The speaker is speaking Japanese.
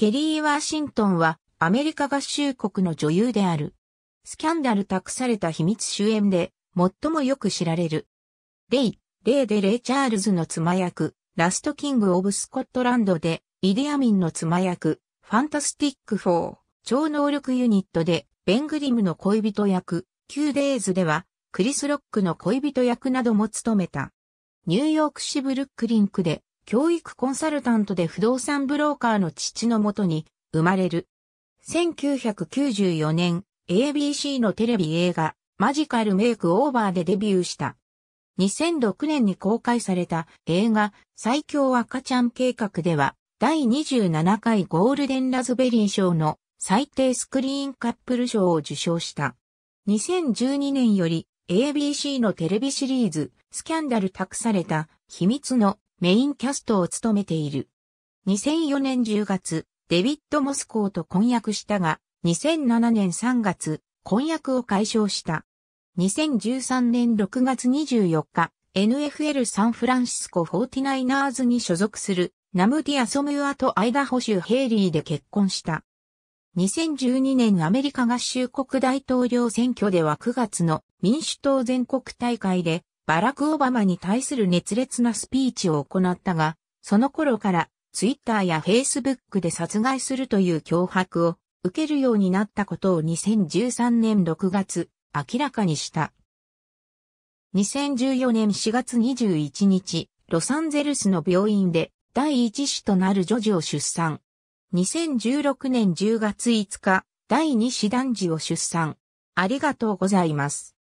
ケリー・ワーシントンはアメリカ合衆国の女優である。スキャンダル託された秘密主演で最もよく知られる。レイ、レイでレイ・チャールズの妻役、ラスト・キング・オブ・スコットランドで、イデアミンの妻役、ファンタスティックフォー、超能力ユニットで、ベングリムの恋人役、キューデイズでは、クリス・ロックの恋人役なども務めた。ニューヨークシブルックリンクで教育コンサルタントで不動産ブローカーの父のもとに生まれる。1994年、ABC のテレビ映画、マジカルメイクオーバーでデビューした。2006年に公開された映画、最強赤ちゃん計画では、第27回ゴールデンラズベリー賞の最低スクリーンカップル賞を受賞した。2012年より ABC のテレビシリーズ、スキャンダル託された秘密のメインキャストを務めている。2004年10月、デビッド・モスコーと婚約したが、2007年3月、婚約を解消した。2013年6月24日、NFL サンフランシスコ 49ers に所属するナムディア・ソムアとアイダホ州ヘイリーで結婚した。2012年アメリカ合衆国大統領選挙では9月の民主党全国大会でバラク・オバマに対する熱烈なスピーチを行ったが、その頃からツイッターやフェイスブックで殺害するという脅迫を受けるようになったことを2013年6月明らかにした。2014年4月21日、ロサンゼルスの病院で第一子となる女児を出産。2016年10月5日、第二子男児を出産。ありがとうございます。